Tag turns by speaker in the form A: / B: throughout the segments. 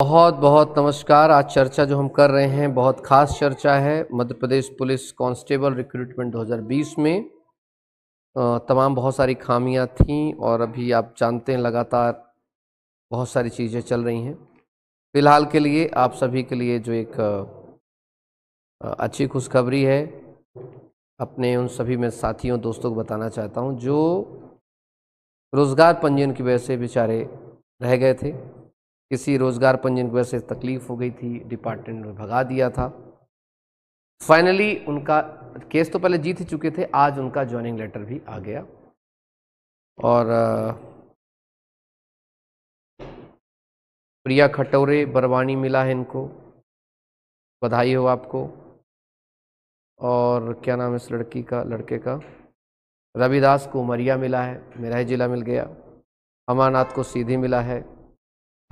A: बहुत बहुत नमस्कार आज चर्चा जो हम कर रहे हैं बहुत खास चर्चा है Madhya Pradesh police constable recruitment 2020 में तमाम बहुत सारी खामियां थीं और अभी आप जानते हैं लगातार बहुत सारी चीज़ें चल रही हैं फिलहाल के लिए आप सभी के लिए जो एक अच्छी खुशखबरी है अपने उन सभी में साथियों दोस्तों को बताना चाहता हूँ जो रोज़गार पंजीयन की वजह से बेचारे रह गए थे किसी रोज़गार पंजीन की वजह से तकलीफ़ हो गई थी डिपार्टमेंट ने भगा दिया था फाइनली उनका केस तो पहले जीत ही चुके थे आज उनका ज्वाइनिंग लेटर भी आ गया और प्रिया खटोरे बरवानी मिला है इनको बधाई हो आपको और क्या नाम है इस लड़की का लड़के का रविदास को उमरिया मिला है मेरा ही जिला मिल गया अमानाथ को सीधी मिला है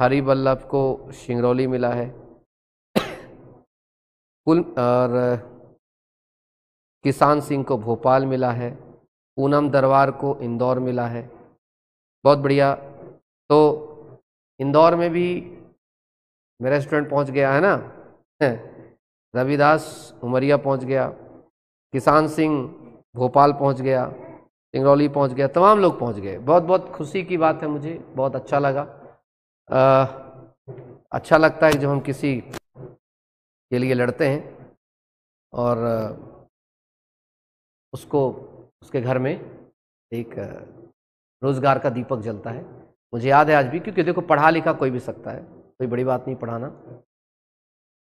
A: हरी बल्लभ को सिंगरौली मिला है कुल और किसान सिंह को भोपाल मिला है पूनम दरबार को इंदौर मिला है बहुत बढ़िया तो इंदौर में भी मेरा रेस्टोरेंट पहुंच गया है ना रविदास उमरिया पहुंच गया किसान सिंह भोपाल पहुंच गया सिंगरौली पहुंच गया तमाम लोग पहुंच गए बहुत बहुत खुशी की बात है मुझे बहुत अच्छा लगा आ, अच्छा लगता है कि जब हम किसी के लिए लड़ते हैं और उसको उसके घर में एक रोज़गार का दीपक जलता है मुझे याद है आज भी क्योंकि देखो पढ़ा लिखा कोई भी सकता है कोई बड़ी बात नहीं पढ़ाना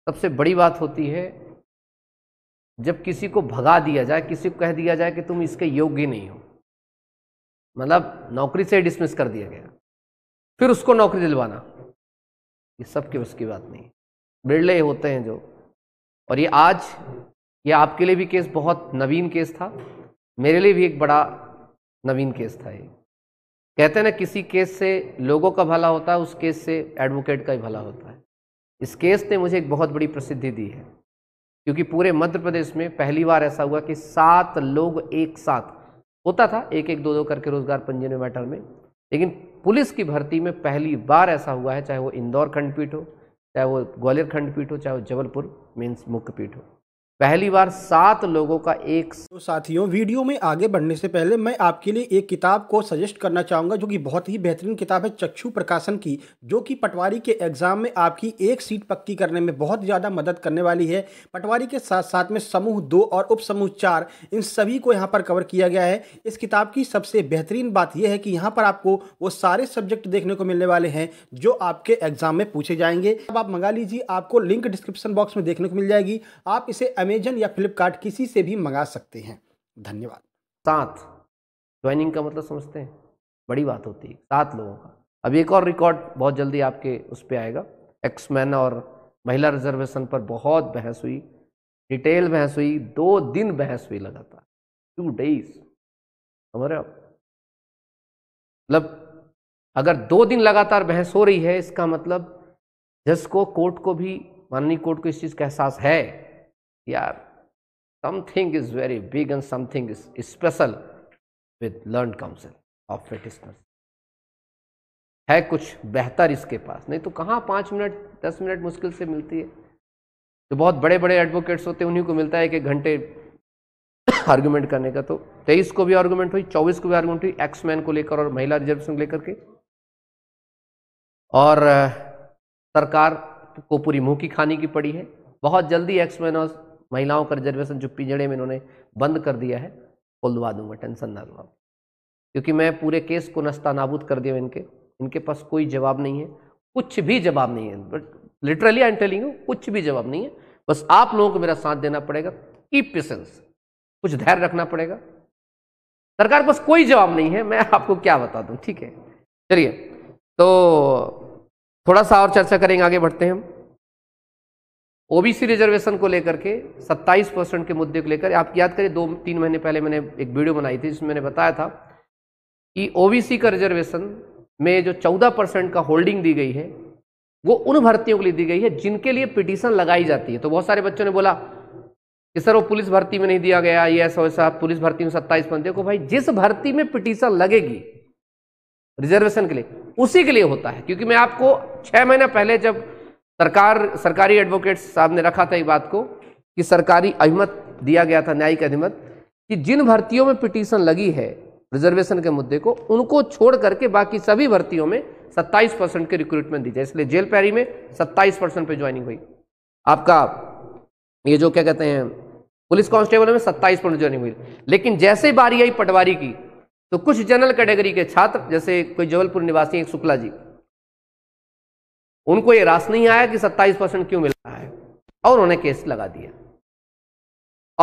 A: सबसे बड़ी बात होती है जब किसी को भगा दिया जाए किसी को कह दिया जाए कि तुम इसके योग्य नहीं हो मतलब नौकरी से डिसमिस कर दिया गया फिर उसको नौकरी दिलवाना ये सब की उसकी बात नहीं बिरले होते हैं जो और ये आज ये आपके लिए भी केस बहुत नवीन केस था मेरे लिए भी एक बड़ा नवीन केस था ये कहते हैं ना किसी केस से लोगों का भला होता है उस केस से एडवोकेट का ही भला होता है इस केस ने मुझे एक बहुत बड़ी प्रसिद्धि दी है क्योंकि पूरे मध्य प्रदेश में पहली बार ऐसा हुआ कि सात लोग एक साथ होता था एक एक दो दो करके रोजगार पंजीयन मैटर में लेकिन पुलिस की भर्ती में पहली बार ऐसा हुआ है चाहे वो इंदौर खंडपीठ हो चाहे वो ग्वालियर खंडपीठ हो चाहे वो जबलपुर मीन्स मुख्यपीठ हो पहली बार सात लोगों का एक तो साथियों वीडियो में आगे बढ़ने से पहले मैं आपके लिए एक किताब को सजेस्ट करना चाहूँगा जो कि बहुत ही बेहतरीन किताब है चक्षु प्रकाशन की जो कि पटवारी के एग्ज़ाम में आपकी एक सीट पक्की करने में बहुत ज़्यादा मदद करने वाली है पटवारी के साथ साथ में समूह दो और उप समूह चार इन सभी को यहाँ पर कवर किया गया है इस किताब की सबसे बेहतरीन बात यह है कि यहाँ पर आपको वो सारे सब्जेक्ट देखने को मिलने वाले हैं जो आपके एग्ज़ाम में पूछे जाएंगे अब आप मंगा लीजिए आपको लिंक डिस्क्रिप्शन बॉक्स में देखने को मिल जाएगी आप इसे अमेजन या फ्लिपकार्ट किसी से भी मंगा सकते हैं धन्यवाद सात ज्वाइनिंग का मतलब समझते हैं बड़ी बात होती है सात लोगों का अब एक और रिकॉर्ड बहुत जल्दी आपके उस पर आएगा एक्समैन और महिला रिजर्वेशन पर बहुत बहस हुई डिटेल बहस हुई दो दिन बहस हुई लगातार टू डेज समझ रहे हो मतलब अगर दो दिन लगातार बहस हो रही है इसका मतलब जिसको को कोर्ट को भी माननीय कोर्ट को इस चीज़ का एहसास है यार something is very big and something is special with learn council of of है कुछ बेहतर इसके पास नहीं तो कहाँ पाँच मिनट दस मिनट मुश्किल से मिलती है तो बहुत बड़े बड़े एडवोकेट्स होते हैं उन्हीं को मिलता है कि घंटे आर्ग्यूमेंट करने का तो तेईस को भी आर्ग्यूमेंट हुई चौबीस को भी आर्ग्यूमेंट हुई एक्स मैन को लेकर और महिला रिजर्वेशन को लेकर के और सरकार को पूरी मुंह की खाने की पड़ी है बहुत जल्दी एक्स मैन और महिलाओं का रिजर्वेशन जो पिंजड़े में इन्होंने बंद कर दिया है खुलवा दूंगा टेंशन ना लो क्योंकि मैं पूरे केस को नस्ता नाबूद कर दिया इनके इनके पास कोई जवाब नहीं है कुछ भी जवाब नहीं है but literally I am telling you कुछ भी जवाब नहीं है बस आप लोगों को मेरा साथ देना पड़ेगा कीप पेशेंस कुछ धैर्य रखना पड़ेगा सरकार के पास कोई जवाब नहीं है मैं आपको क्या बता दूं ठीक है चलिए तो थोड़ा सा और चर्चा करेंगे आगे बढ़ते हैं हम ओबीसी रिजर्वेशन को लेकर के 27 परसेंट के मुद्दे को लेकर आप याद करिए दो तीन महीने पहले मैंने एक वीडियो बनाई थी जिसमें मैंने बताया था कि ओबीसी का रिजर्वेशन में जो 14 परसेंट का होल्डिंग दी गई है वो उन भर्तियों के लिए दी गई है जिनके लिए पिटीशन लगाई जाती है तो बहुत सारे बच्चों ने बोला कि सर वो पुलिस भर्ती में नहीं दिया गया ये ऐसा वैसा पुलिस भर्ती में सत्ताईस बनते को भाई जिस भर्ती में पिटीशन लगेगी रिजर्वेशन के लिए उसी के लिए होता है क्योंकि मैं आपको छह महीना पहले जब सरकार सरकारी एडवोकेट साहब ने रखा था एक बात को कि सरकारी अहिमत दिया गया था न्यायिक अधिमत कि जिन भर्तियों में पिटीशन लगी है रिजर्वेशन के मुद्दे को उनको छोड़ करके बाकी सभी भर्तियों में 27 परसेंट के रिक्रूटमेंट दी जाए इसलिए जेल पैरी में 27 परसेंट पर ज्वाइनिंग हुई आपका ये जो क्या कहते हैं पुलिस कांस्टेबल में 27 परसेंट ज्वाइनिंग हुई लेकिन जैसे बारी आई पटवारी की तो कुछ जनरल कैटेगरी के छात्र जैसे कोई जबलपुर निवासी एक शुक्ला जी उनको ये रास नहीं आया कि 27 परसेंट क्यों मिल रहा है और उन्हें केस लगा दिया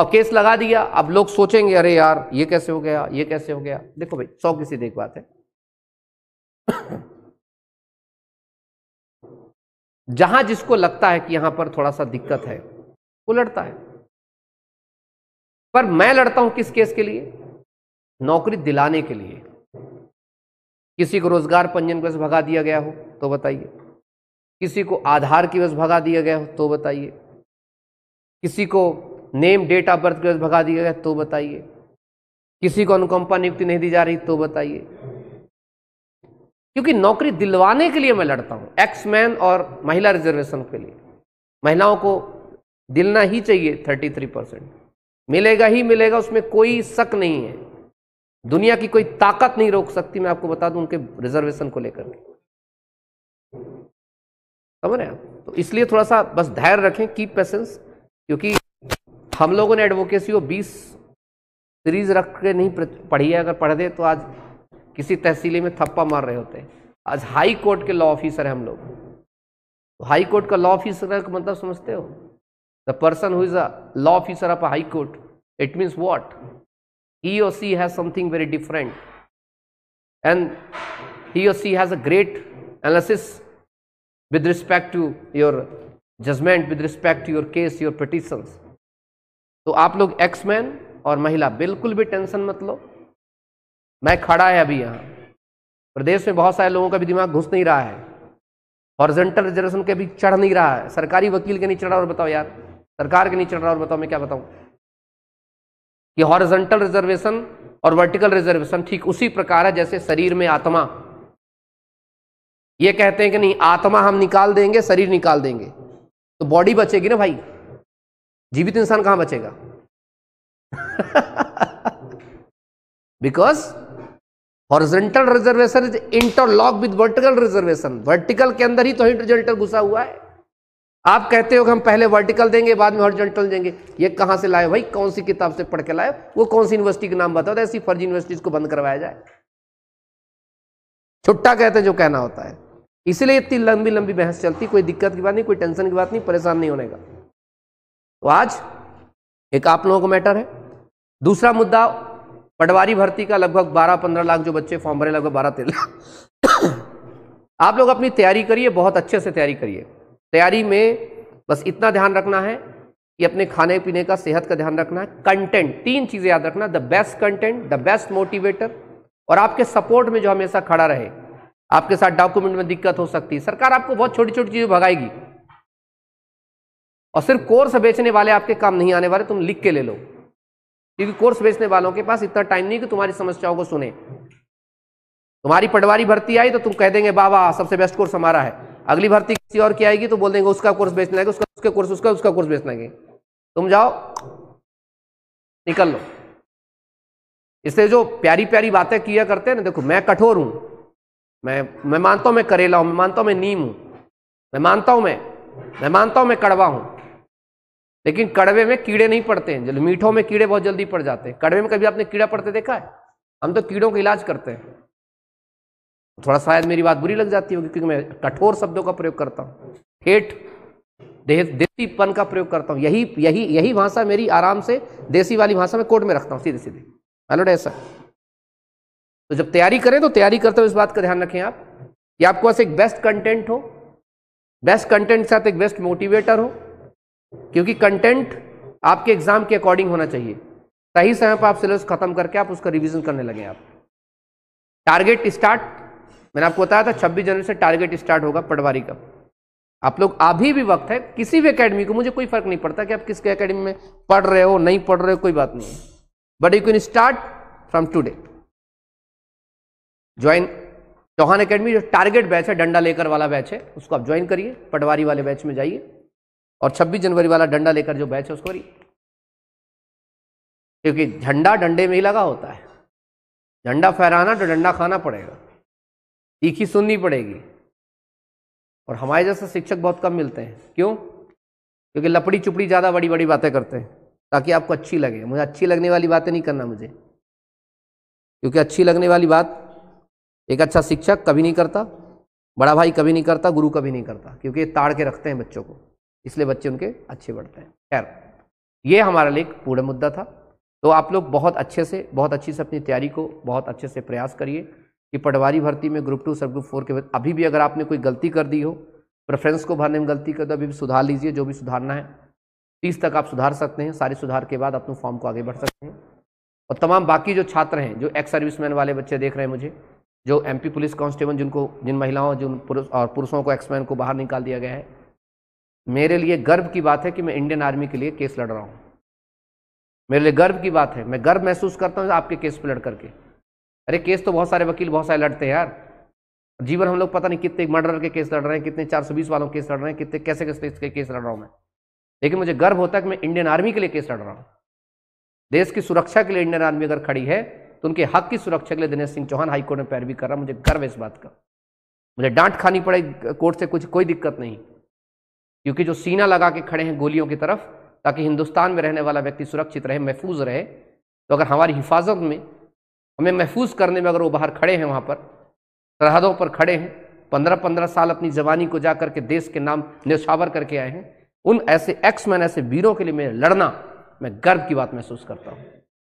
A: और केस लगा दिया अब लोग सोचेंगे अरे यार ये कैसे हो गया ये कैसे हो गया देखो भाई सौ किसी देख बात है जहां जिसको लगता है कि यहां पर थोड़ा सा दिक्कत है वो लड़ता है पर मैं लड़ता हूं किस केस के लिए नौकरी दिलाने के लिए किसी को रोजगार पंजीयन को भगा दिया गया हो तो बताइए किसी को आधार की वजह भगा दिया गया हो तो बताइए किसी को नेम डेट ऑफ बर्थ की वजह भगा दिया गया तो बताइए किसी को अनुकंपा नियुक्ति नहीं दी जा रही तो बताइए क्योंकि नौकरी दिलवाने के लिए मैं लड़ता हूं एक्स मैन और महिला रिजर्वेशन के लिए महिलाओं को दिलना ही चाहिए थर्टी थ्री परसेंट मिलेगा ही मिलेगा उसमें कोई शक नहीं है दुनिया की कोई ताकत नहीं रोक सकती मैं आपको बता दूं उनके रिजर्वेशन को लेकर समझ रहे हैं तो इसलिए थोड़ा सा बस धैर्य रखें कीप पेशेंस क्योंकि हम लोगों ने एडवोकेसी को बीस सीरीज रख के नहीं पढ़ी है अगर पढ़ दे तो आज किसी तहसीले में थप्पा मार रहे होते आज हाई कोर्ट के लॉ ऑफिसर हैं हम लोग तो हाई कोर्ट का लॉ ऑफिसर का मतलब समझते हो the person who is a law officer of high court it means what he O C has something very different and he O C has a great analysis with respect to your judgment, with respect to your case, your petitions. तो आप लोग x man और महिला बिल्कुल भी tension मत लो मैं खड़ा है अभी यहाँ प्रदेश में बहुत सारे लोगों का भी दिमाग घुस नहीं रहा है हॉर्जेंटल रिजर्वेशन के भी चढ़ नहीं रहा है सरकारी वकील के नहीं चढ़ा और बताओ यार सरकार के नहीं चढ़ रहा और बताओ मैं क्या बताऊँ कि हॉर्जेंटल रिजर्वेशन और वर्टिकल रिजर्वेशन ठीक उसी प्रकार है जैसे शरीर में आत्मा ये कहते हैं कि नहीं आत्मा हम निकाल देंगे शरीर निकाल देंगे तो बॉडी बचेगी ना भाई जीवित इंसान कहां बचेगा because horizontal reservation is interlock with vertical reservation vertical के अंदर ही तो इंटरजेंटल घुसा हुआ है आप कहते हो कि हम पहले वर्टिकल देंगे बाद में हॉरिजेंटल देंगे ये कहां से लाए भाई कौन सी किताब से पढ़ के लाए वो कौन सी यूनिवर्सिटी का नाम बताओ ऐसी फर्जी यूनिवर्सिटीज को बंद करवाया जाए छुट्टा कहते हैं जो कहना होता है इसलिए इतनी लंबी लंबी बहस चलती कोई दिक्कत की बात नहीं कोई टेंशन की बात नहीं परेशान नहीं होने का तो आज एक आप लोगों को मैटर है दूसरा मुद्दा पटवारी भर्ती का लगभग बारह पंद्रह लाख जो बच्चे फॉर्म भरे लगभग बारह तेरह लाख आप लोग अपनी तैयारी करिए बहुत अच्छे से तैयारी करिए तैयारी में बस इतना ध्यान रखना है कि अपने खाने पीने का सेहत का ध्यान रखना है कंटेंट तीन चीज़ें याद रखना the best content the best motivator और आपके सपोर्ट में जो हमेशा खड़ा रहे आपके साथ डॉक्यूमेंट में दिक्कत हो सकती है सरकार आपको बहुत छोटी छोटी चीज़ें भगाएगी और सिर्फ कोर्स बेचने वाले आपके काम नहीं आने वाले तुम लिख के ले लो क्योंकि कोर्स बेचने वालों के पास इतना टाइम नहीं कि तुम्हारी समस्याओं को सुने तुम्हारी पटवारी भर्ती आई तो तुम कह देंगे बाबा सबसे बेस्ट कोर्स हमारा है अगली भर्ती किसी और की आएगी तो बोल देंगे उसका कोर्स बेचना लगे उसका उसके कोर्स उसका उसका कोर्स बेचना है तुम जाओ निकल लो इससे जो प्यारी प्यारी बातें किया करते हैं ना देखो मैं कठोर हूं मैं मैं मानता हूँ मैं करेला हूँ मैं मानता हूँ मैं नीम हूँ मैं मानता हूँ मैं मैं मानता हूँ मैं कड़वा हूँ लेकिन कड़वे में कीड़े नहीं पड़ते हैं जल्दी मीठों में कीड़े बहुत जल्दी पड़ जाते हैं कड़वे में कभी आपने कीड़ा पड़ते देखा है हम तो कीड़ों का इलाज करते हैं थोड़ा शायद मेरी बात बुरी लग जाती होगी क्योंकि मैं कठोर शब्दों का प्रयोग करता हूँ ठेठ देसीपन का प्रयोग करता हूँ यही यही यही भाषा मेरी आराम से देसी वाली भाषा में कोर्ट में रखता हूँ सीधे सीधे हेलो डे सर तो जब तैयारी करें तो तैयारी करते हुए इस बात का ध्यान रखें आप कि आपके पास एक बेस्ट कंटेंट हो बेस्ट कंटेंट के साथ एक बेस्ट मोटिवेटर हो क्योंकि कंटेंट आपके एग्जाम के अकॉर्डिंग होना चाहिए सही समय पर आप सिलेबस खत्म करके आप उसका रिविजन करने लगे आप टारगेट स्टार्ट मैंने आपको बताया था 26 जनवरी से टारगेट स्टार्ट होगा पटवारी का आप लोग अभी भी वक्त है किसी भी एकेडमी को मुझे कोई फर्क नहीं पड़ता कि आप किसके एकेडमी में पढ़ रहे हो नहीं पढ़ रहे हो कोई बात नहीं है but you can start from today join Chauhan academy जो टारगेट बैच है डंडा लेकर वाला बैच है उसको आप ज्वाइन करिए पटवारी वाले बैच में जाइए और 26 जनवरी वाला डंडा लेकर जो बैच है उसको करिए क्योंकि झंडा डंडे में ही लगा होता है झंडा फहराना तो डंडा खाना पड़ेगा तीखी सुननी पड़ेगी और हमारे जैसे शिक्षक बहुत कम मिलते हैं क्यों क्योंकि लपड़ी चुपड़ी ज़्यादा बड़ी बड़ी बातें करते हैं ताकि आपको अच्छी लगे मुझे अच्छी लगने वाली बातें नहीं करना मुझे क्योंकि अच्छी लगने वाली बात एक अच्छा शिक्षक कभी नहीं करता बड़ा भाई कभी नहीं करता गुरु कभी नहीं करता क्योंकि ये ताड़ के रखते हैं बच्चों को इसलिए बच्चे उनके अच्छे बढ़ते हैं खैर ये हमारा लिए पूर्ण मुद्दा था तो आप लोग बहुत अच्छे से बहुत अच्छी से अपनी तैयारी को बहुत अच्छे से प्रयास करिए कि पटवारी भर्ती में group two sub group four के अभी भी अगर आपने कोई गलती कर दी हो प्रेफरेंस को भरने में गलती कर दो अभी भी सुधार लीजिए जो भी सुधारना है तीस तक आप सुधार सकते हैं सारे सुधार के बाद अपने फॉर्म को आगे बढ़ सकते हैं और तमाम बाकी जो छात्र हैं जो एक्स सर्विसमैन वाले बच्चे देख रहे हैं मुझे जो एमपी पुलिस कांस्टेबल जिनको जिन महिलाओं जिन पुरुष और पुरुषों को एक्समैन को बाहर निकाल दिया गया है मेरे लिए गर्व की बात है कि मैं इंडियन आर्मी के लिए केस लड़ रहा हूँ मेरे लिए गर्व की बात है मैं गर्व महसूस करता हूँ आपके केस पर लड़ करके अरे केस तो बहुत सारे वकील बहुत सारे लड़ते हैं यार जीवन हम लोग पता नहीं कितने मर्डर के केस लड़ रहे हैं कितने 420 वालों केस लड़ रहे हैं कितने कैसे कैसे के केस लड़ रहा हूँ मैं लेकिन मुझे गर्व होता है कि मैं इंडियन आर्मी के लिए केस लड़ रहा हूँ देश की सुरक्षा के लिए इंडियन आर्मी अगर खड़ी है तो उनके हक की सुरक्षा के लिए दिनेश सिंह चौहान हाईकोर्ट में पैरवी कर रहा मुझे गर्व है इस बात का मुझे डांट खानी पड़े कोर्ट से कुछ कोई दिक्कत नहीं क्योंकि जो सीना लगा के खड़े हैं गोलियों की तरफ ताकि हिंदुस्तान में रहने वाला व्यक्ति सुरक्षित रहे महफूज रहे तो अगर हमारी हिफाजत में हमें महफूज करने में अगर वो बाहर खड़े हैं वहाँ पर सरहदों पर खड़े हैं पंद्रह पंद्रह साल अपनी जवानी को जा करके देश के नाम न्यौछावर करके आए हैं उन ऐसे एक्समैन ऐसे वीरों के लिए मैं लड़ना मैं गर्व की बात महसूस करता हूँ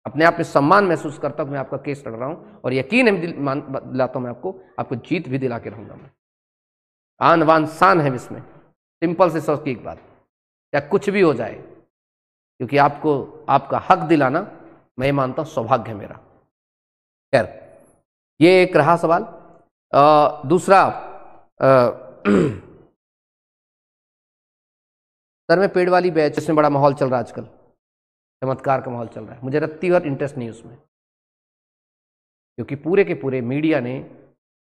A: अपने आप में सम्मान महसूस करता हूँ मैं आपका केस लड़ रहा हूँ और यकीन है मान दिलाता हूँ मैं आपको आपको जीत भी दिला के रहूँगा मैं आन वान शान है इसमें सिंपल से सौ की एक बात या कुछ भी हो जाए क्योंकि आपको आपका हक दिलाना मैं मानता हूँ सौभाग्य है मेरा खैर ये एक रहा सवाल आ, दूसरा आ, सर मैं पेड़ वाली बैच इसमें बड़ा माहौल चल रहा है आजकल चमत्कार का माहौल चल रहा है मुझे रत्ती और इंटरेस्ट नहीं उसमें क्योंकि पूरे के पूरे मीडिया ने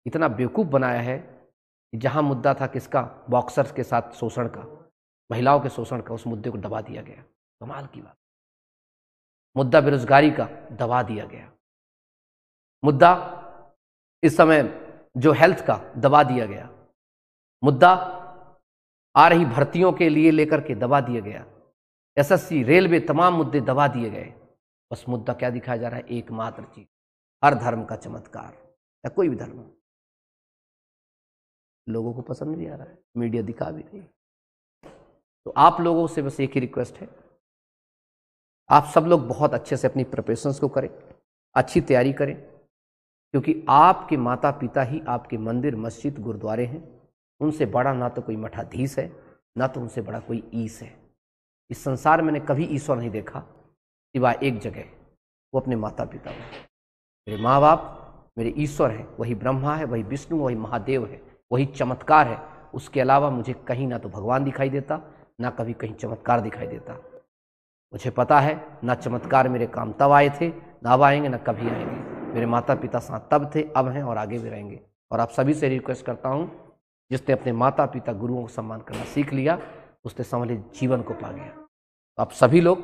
A: इतना बेवकूफ़ बनाया है कि जहाँ मुद्दा था किसका बॉक्सर्स के साथ शोषण का महिलाओं के शोषण का उस मुद्दे को दबा दिया गया कमाल की बात मुद्दा बेरोजगारी का दबा दिया गया मुद्दा इस समय जो हेल्थ का दबा दिया गया मुद्दा आ रही भर्तियों के लिए लेकर के दबा दिया गया एसएससी रेलवे तमाम मुद्दे दबा दिए गए बस मुद्दा क्या दिखाया जा रहा है एकमात्र चीज हर धर्म का चमत्कार या कोई भी धर्म लोगों को पसंद भी आ रहा है मीडिया दिखा भी रही तो आप लोगों से बस एक ही रिक्वेस्ट है आप सब लोग बहुत अच्छे से अपनी प्रिपरेशंस को करें अच्छी तैयारी करें क्योंकि आपके माता पिता ही आपके मंदिर मस्जिद गुरुद्वारे हैं उनसे बड़ा ना तो कोई मठाधीश है ना तो उनसे बड़ा कोई ईस है इस संसार मैंने कभी ईश्वर नहीं देखा सिवाय एक जगह वो अपने माता पिता में मेरे माँ बाप मेरे ईश्वर हैं वही ब्रह्मा है वही विष्णु वही महादेव है वही चमत्कार है उसके अलावा मुझे कहीं ना तो भगवान दिखाई देता ना कभी कहीं चमत्कार दिखाई देता मुझे पता है ना चमत्कार मेरे काम तब आए थे ना अब आएंगे ना कभी आएंगे मेरे माता पिता साथ तब थे अब हैं और आगे भी रहेंगे और आप सभी से रिक्वेस्ट करता हूँ जिसने अपने माता पिता गुरुओं को सम्मान करना सीख लिया उसने समझ जीवन को पा गया तो आप सभी लोग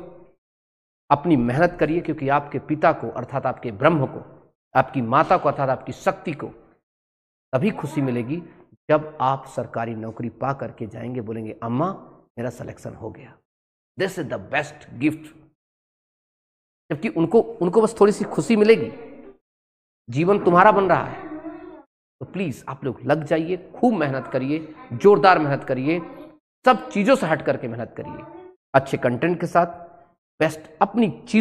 A: अपनी मेहनत करिए क्योंकि आपके पिता को अर्थात आपके ब्रह्म को आपकी माता को अर्थात आपकी शक्ति को तभी खुशी मिलेगी जब आप सरकारी नौकरी पा करके जाएंगे बोलेंगे अम्मा मेरा सिलेक्शन हो गया this is the best gift जबकि उनको उनको बस थोड़ी सी खुशी मिलेगी जीवन तुम्हारा बन रहा है तो प्लीज़ आप लोग लग जाइए खूब मेहनत करिए जोरदार मेहनत करिए सब चीज़ों से हट करके मेहनत करिए अच्छे कंटेंट के साथ बेस्ट अपनी चीज